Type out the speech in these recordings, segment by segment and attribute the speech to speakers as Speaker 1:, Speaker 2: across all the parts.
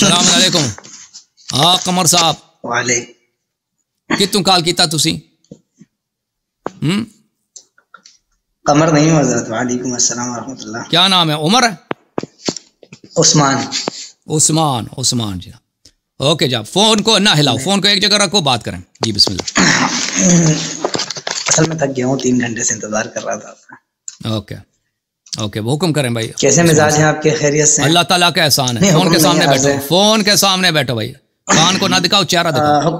Speaker 1: सलामकुम हाँ कमर साहब वाले कितू कॉल किया
Speaker 2: कमर नहीं वालेकुम
Speaker 1: अस्सलाम रहमतुल्लाह क्या नाम है उमर है उस्मान उस्मान उस्मान जी ओके जनाब फ़ोन को ना हिलाओ फ़ोन को एक जगह रखो बात करें जी बिस्मिल्लाह असल में थक गया हूँ तीन घंटे से इंतज़ार कर रहा था ओके okay. ओके वो हुक्म करें भाई कैसे मिजाज है आपके खैरियत से अल्लाह ताला का एहसान है फोन के सामने बैठो फोन के सामने बैठो भाई कान को ना दिखाओ चेहरा
Speaker 2: दिखाओ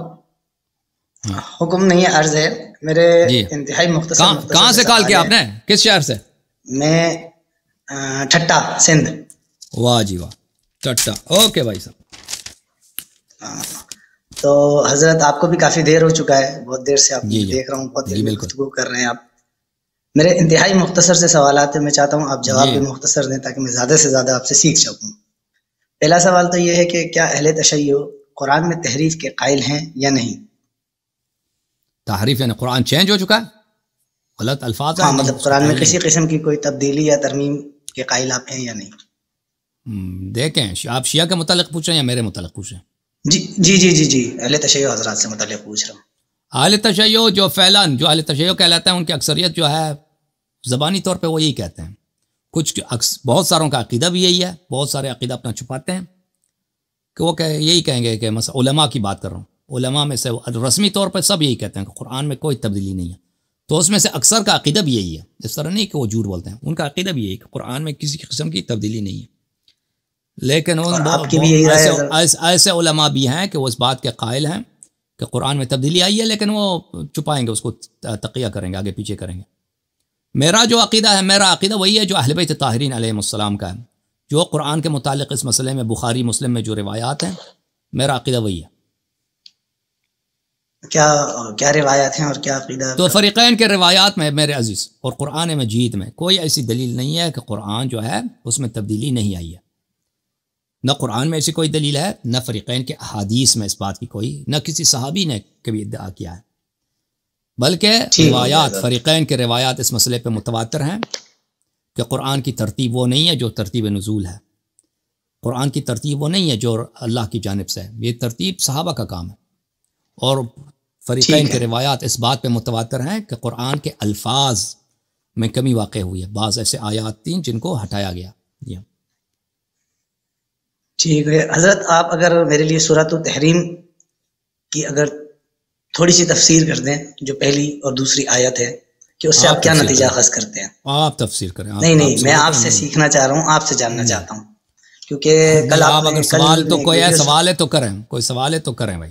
Speaker 2: हाँ। हुक्म नहीं है अर्ज है मेरे इंतहाई मुख्तसर कहां से कॉल किया आपने
Speaker 1: किस शहर से मैं ठट्टा सिंध वाह जी वाह ठट्टा ओके भाई साहब
Speaker 2: तो हजरत आपको भी काफी देर हो चुका है बहुत देर से आप देख रहा हूँ बहुत देर गुफ्तगु कर रहे हैं आप मेरे इंतहाई मुख्तसर से सवाल हैं मैं चाहता हूँ आप जवाब भी मुख्तसर दें ताकि मैं ज़्यादा से ज़्यादा आपसे सीख सकूँ पहला सवाल तो ये है कि क्या अहल तशै कुरान में तहरीफ के कायल हैं या नहीं
Speaker 1: तहरीफ कुरान चेंज हो चुका है गलत अल्फाज हाँ मतलब कुरान में किसी
Speaker 2: किस्म की कोई तब्दीली या तरमीम के कायल आप हैं या नहीं
Speaker 1: हम्म, देखें आप शिया के मुतल पूछ रहे हैं या मेरे मुतल पूछ रहे हैं जी जी जी जी अहल तशै हजरात से मुतल पूछ रहा हूँ अहल तशै जो फैलन जो अहल तशै कहलाता है उनकी अक्सरियत जो है ज़बानी तौर पे वो यही कहते हैं कुछ अक्स बहुत सारों का अकीदा भी यही है बहुत सारे अकीदा अपना छुपाते हैं कि वो कह यही कहेंगे कि मस उलमा की बात कर रहा हूँ उलमा में से रस्मी तौर पर सब यही कहते हैं कि कुरान में कोई तब्दीली नहीं है तो उसमें से अक्सर का अकीदा भी यही है इस तरह नहीं कि वो झूठ बोलते हैं उनका अकीदा भी यही कि कुरान में किसी किस्म की तब्दीली नहीं है लेकिन उन ऐसे ऐसे उलमा भी हैं कि वो इस बात के कायल हैं कि कुरान में तब्दीली आई है लेकिन वो छुपाएंगे उसको तकिया करेंगे आगे पीछे करेंगे मेरा जो अकीदा है मेरा अकीदा वही है जो अहलबैत ताहरीन आलम का है जो कुरान के मुतालिक इस मसले में बुखारी मुस्लिम में जो रिवायात हैं मेरा अकीदा वही है
Speaker 2: क्या क्या रिवायात हैं और क्या अकीदा तो
Speaker 1: फ़रीक़ैन के रिवायात में मेरे अजीज़ और कुरान मजीद में कोई ऐसी दलील नहीं है कि कुरान जो है उसमें तब्दीली नहीं आई है न कुरान में ऐसी कोई दलील है न फ़रीक़ैन के अहादीस में इस बात की कोई न किसी सहाबी ने कभी इद्दा किया है बल्कि रिवायात फ़रीक़ैन के रिवायात इस मसले पर मुतवातर हैं कि कुरान की तरतीब वो नहीं है जो तरतीब नज़ूल है कुरान की तरतीब वो नहीं है जो अल्लाह की जानब से है ये तरतीब सहाबा का काम है और फ़रीक़ैन के रिवायात इस बात पर मुतवातर हैं कि कुरान के अल्फाज में कमी वाक़ हुई है बाज़ ऐसे आयात थी जिनको हटाया गया जी हाँ। ठीक है हज़रत
Speaker 2: आप अगर मेरे लिए सूरत तहरीम की अगर थोड़ी सी तफसीर कर दें जो पहली और दूसरी आयत है कि उससे आप, आप क्या नतीजा अखज करते हैं
Speaker 1: आप तफसीर करें आप, नहीं नहीं आप मैं आपसे सीखना
Speaker 2: चाह रहा हूँ आपसे जानना चाहता हूँ क्योंकि कल आप अगर सवाल तो कोई सवाल
Speaker 1: है तो करें कोई सवाल है तो करें भाई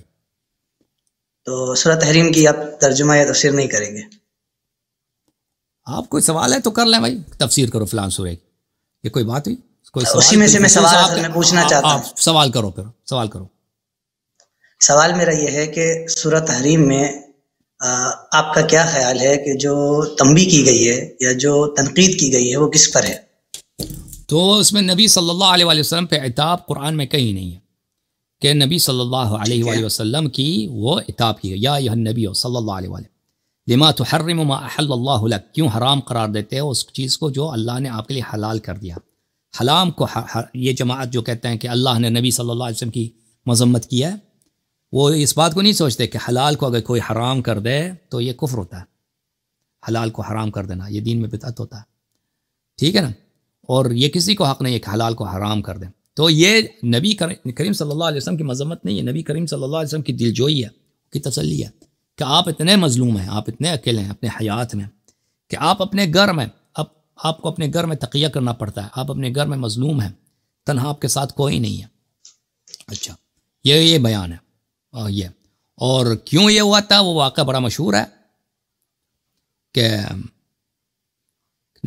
Speaker 2: तो सूरत तहरीम की आप तर्जुमा या तफसीर नहीं करेंगे
Speaker 1: आप कोई सवाल है तो कर लें भाई तफसीर करो फिलहाल सूर्य की ये कोई बात हुई कोई अच्छा, सवाल उसी में तो से मैं सवाल पूछना चाहता हूँ सवाल करो फिर सवाल करो
Speaker 2: सवाल मेरा यह है कि सूरत हरीम में आपका क्या ख्याल है कि जो तंबी की गई है या जो तनकीद की गई है वो किस
Speaker 1: पर है तो उसमें नबी सल्लल्लाहु अलैहि वसल्लम पे इताब कुरान में कहीं नहीं है कि नबी सल्लल्लाहु अलैहि वसल्लम की वो इताब की गई या नबी सल्लल्लाहु अलैहि वसल्लम लिमा तो हर माहल्लाक क्यों हराम करार देते हो उस चीज़ को जो अल्लाह ने आपके लिए हलाल कर दिया हलाम को हर, हर, ये जमात जो कहते हैं कि अल्लाह ने नबी सल्लल्लाहु अलैहि वसल्लम की मजम्मत किया है वो इस बात को नहीं सोचते कि हलाल को अगर कोई हराम कर दे तो ये कुफ्र होता है हलाल को हराम कर देना ये दीन में बिदअत होता है ठीक है ना और ये किसी को हक़ नहीं है कि हलाल को हराम कर दें तो ये नबी करीम सल्लल्लाहु अलैहि वसल्लम की मजम्मत नहीं है नबी करीम सल्लल्लाहु अलैहि वसल्लम की दिलजोई है की तसली है कि आप इतने मजलूम हैं आप इतने अकेले हैं अपने हयात में कि आप अपने घर में अब आपको अपने घर में तकिया करना पड़ता है आप अपने घर में मजलूम हैं तनहा आपके साथ कोई नहीं है अच्छा ये ये बयान है ये और क्यों ये हुआ था वो वाक़ बड़ा मशहूर है कि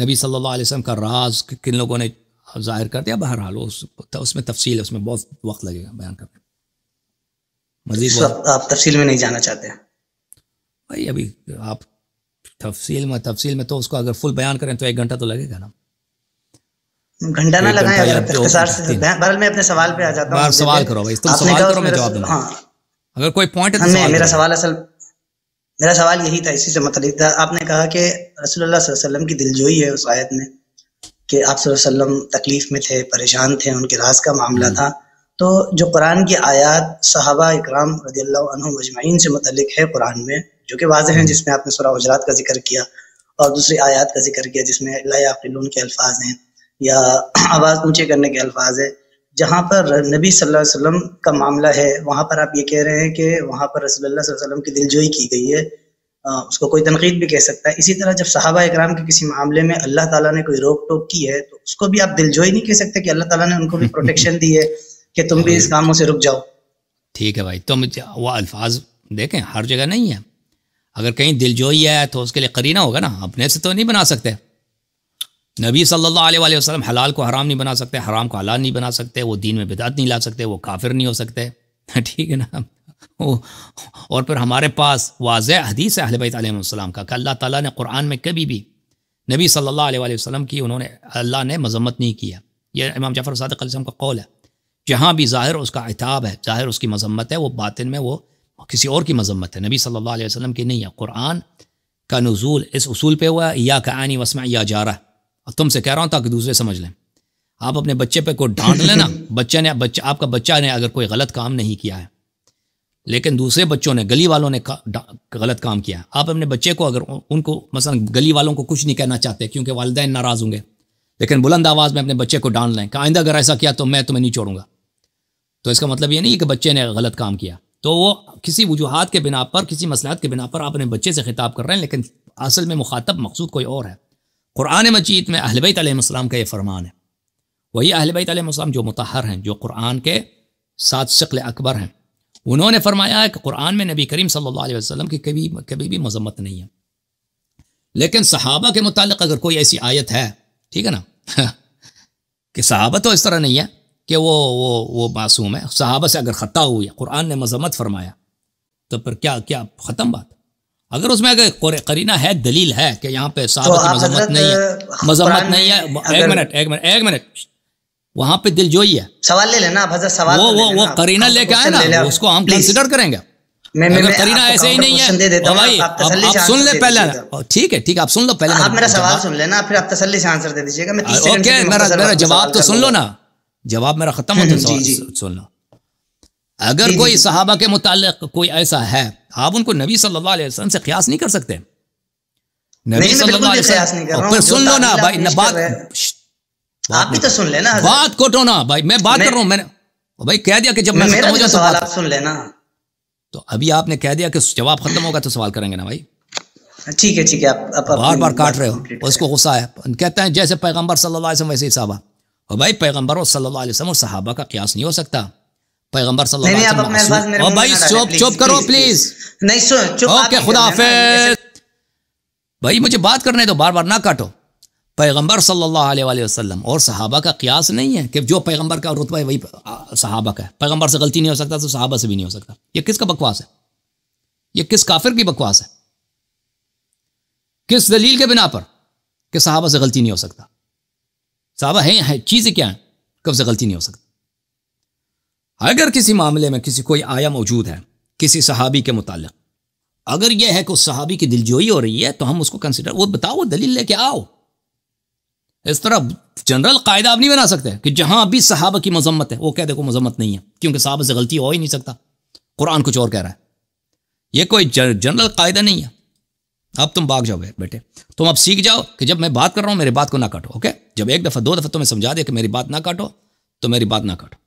Speaker 1: नबी सल्लल्लाहु अलैहि वसल्लम का राज किन लोगों ने जाहिर कर दिया बहरहाल उस, उसमें तफसील है उसमें बहुत वक्त लगेगा बयान करने मजीद आप तफसील में नहीं जाना चाहते भाई अभी आप तफसील में तफसील में तो उसको अगर फुल बयान करें तो एक घंटा तो लगेगा ना घंटा ना लगाएं अगर तो से
Speaker 2: बहरहाल मैं अपने सवाल पे आ जाता हूँ सवाल करो भाई तुम सवाल करो मैं जवाब दूंगा हाँ। अगर कोई पॉइंट है तो मेरा सवाल असल मेरा सवाल यही था इसी से मतलब था आपने कहा कि रसूलुल्लाह वसल्लम की दिलजोई है उस आयत में कि आप वसल्लम तकलीफ में थे परेशान थे उनके राज का मामला हम्म। था तो जो कुरान की आयत सहाबा इकराम रजील्ला मजमाइन से मतलब है कुरान में जो कि वाजह हैं हम्म। जिसमें आपने सूरह हुजरात का जिक्र किया और दूसरी आयत का जिक्र किया जिसमें लायान के अल्फाज हैं या आवाज़ ऊँचे करने के अल्फाज है जहाँ पर नबी सल्लल्लाहु अलैहि वसल्लम का मामला है वहाँ पर आप ये कह रहे हैं कि वहाँ पर अलैहि वसल्लम की दिलजोई की गई है आ, उसको कोई तनकीद भी कह सकता है इसी तरह जब सहाबा इकराम के किसी मामले में अल्लाह ताला ने कोई रोक टोक की है तो उसको भी आप दिलजोई नहीं कह सकते कि अल्लाह ताला ने उनको भी प्रोटेक्शन दी है कि तुम भी इस कामों
Speaker 1: से रुक जाओ ठीक है भाई तुम तो वो अल्फाज देखें हर जगह नहीं है अगर कहीं दिलजोई है तो उसके लिए करीना होगा ना अपने से तो नहीं बना सकते नबी सल्लल्लाहु अलैहि वसल्लम हलाल को हराम नहीं बना सकते हराम को हलाल नहीं बना सकते वो दीन में बिदात नहीं ला सकते वो काफिर नहीं हो सकते ठीक है ना और फिर हमारे पास वाज हदीस है अहलबैत का कि अल्लाह ताला ने कुरान में कभी भी नबी सल्लल्लाहु अलैहि वसल्लम की उन्होंने अल्लाह ने मजम्मत नहीं किया यह इमाम जाफ़र सदक का कौल है जहाँ भी ज़ाहिर उसका अताब है ज़ाहिर उसकी मजम्मत है वो बातिन में वो किसी और की मजम्मत है नबी सल्लल्लाहु अलैहि वसल्लम की नहीं है कुरान का नजूल इस उसूल पर हुआ है या का आनी वसमा या जारा और तुमसे कह रहा हूँ ताकि दूसरे समझ लें आप अपने बच्चे पे को डांट लेना बच्चे ने बच्चा आपका बच्चा ने अगर कोई गलत काम नहीं किया है लेकिन दूसरे बच्चों ने गली वालों ने का, गलत काम किया है आप अपने बच्चे को अगर उनको मसलन गली वालों को कुछ नहीं कहना चाहते क्योंकि वालदेन नाराज़ होंगे लेकिन बुलंद आवाज़ में अपने बच्चे को डांट लें आइंदा अगर ऐसा किया तो मैं तुम्हें नहीं छोड़ूंगा तो इसका मतलब ये नहीं कि बच्चे ने गलत काम किया तो वो किसी वजूहत के बिना पर किसी मसलहत के बिना पर आप अपने बच्चे से खिताब कर रहे हैं लेकिन असल में मुखातब मकसूद कोई और है कुरान मजीद में अहलबैत आलम का ये फरमान है वही अहलबैत आलम जो मतहर हैं जो कुरान के साथ शक्ल अकबर हैं उन्होंने फरमाया है कि कुरान में नबी करीम सल्लल्लाहु अलैहि वसल्लम की कभी कभी भी मजम्मत नहीं है लेकिन सहाबा के मुतालिक अगर कोई ऐसी आयत है ठीक है ना कि सहाबा तो इस तरह नहीं है कि वो वो वो मासूम है सहाबा से अगर ख़ता हुई है कुरान ने मजम्मत फरमाया तो फिर क्या क्या ख़त्म बात अगर उसमें अगर करीना है दलील है कि यहाँ पे साहबा तो मजम्मत नहीं है हाँ, मजम्मत नहीं है एक मिनट एक मिनट एक मिनट वहाँ पे दिल जो ही है सवाल ले लेना आप सवाल वो वो वो करीना लेके आए ना उसको हम कंसिडर करेंगे मैं, मैं, करीना ऐसे ही नहीं है दे तो भाई आप, आप, आप सुन ले पहले ठीक है ठीक है आप सुन लो
Speaker 2: पहले आप मेरा सवाल सुन लेना फिर आप तसल्ली से आंसर दे दीजिएगा मैं ओके मेरा मेरा जवाब तो सुन लो ना
Speaker 1: जवाब मेरा खत्म होता तो है सुन लो अगर कोई सहाबा के मुतालिक कोई ऐसा है आप उनको नबी सल्लल्लाहु अलैहि वसल्लम से क्यास नहीं कर सकते नबी सल्लल्लाहु सुन लो ना भाई बात आप भी तो सुन लेना बात को टोना भाई मैं बात कर रहा हूँ मैंने भाई कह दिया कि जब मैं खत्म हो जाता तो सवाल आप सुन लेना तो अभी आपने कह दिया कि जवाब खत्म होगा तो सवाल करेंगे ना भाई ठीक है ठीक है आप, आप, बार बार काट रहे हो उसको गुस्सा है कहते हैं जैसे पैगंबर सल्लल्लाहु अलैहि वसल्लम वैसे ही साहबा और भाई पैगंबर सल्लल्लाहु अलैहि वसल्लम और सहाबा का क्यास नहीं हो सकता पैगंबर सल्लल्लाहु अलैहि वसल्लम भाई चुप चुप करो प्लीज नहीं सुन चुप ओके खुदा हाफिज भाई मुझे बात करने दो बार बार ना काटो पैगंबर सल्लल्लाहु अलैहि वसल्लम और सहाबा का क्यास नहीं है कि जो पैगंबर का रुतबा है वही सहाबा का है पैगंबर से गलती नहीं हो सकता तो सहाबा से भी नहीं हो सकता ये किसका बकवास है ये किस काफिर की बकवास है किस दलील के बिना पर कि सहाबा से गलती नहीं हो सकता सहाबा है, है चीज़ें क्या हैं कब से गलती नहीं हो सकती अगर किसी मामले में किसी कोई आया मौजूद है किसी सहाबी के मुतालिक अगर यह है कि उस सहाबी की दिलजोई हो रही है तो हम उसको कंसिडर वो बताओ वो दलील लेके आओ इस तरह जनरल कायदा आप नहीं बना सकते कि जहां भी सहाबा की मजम्मत है वो कह देखो मजम्मत नहीं है क्योंकि साहब से गलती हो ही नहीं सकता कुरान कुछ और कह रहा है ये कोई जनरल कायदा नहीं है अब तुम भाग जाओ बेटे तुम अब सीख जाओ कि जब मैं बात कर रहा हूँ मेरी बात को ना काटो ओके जब एक दफ़ा दो दफ़ा तुम्हें समझा दे कि मेरी बात ना काटो तो मेरी बात ना काटो